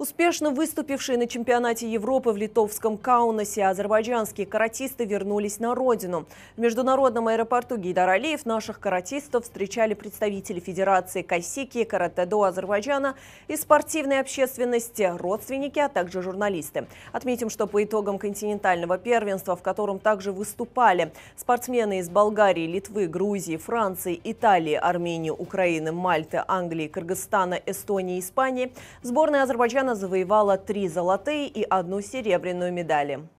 Успешно выступившие на чемпионате Европы в литовском Каунасе азербайджанские каратисты вернулись на родину. В международном аэропорту Гейдар наших каратистов встречали представители Федерации Кайсики, Каратедо Азербайджана и спортивной общественности, родственники, а также журналисты. Отметим, что по итогам континентального первенства, в котором также выступали спортсмены из Болгарии, Литвы, Грузии, Франции, Италии, Армении, Украины, Мальты, Англии, Кыргызстана, Эстонии, Испании, сборная Азербайджана Татьяна завоевала три золотые и одну серебряную медали.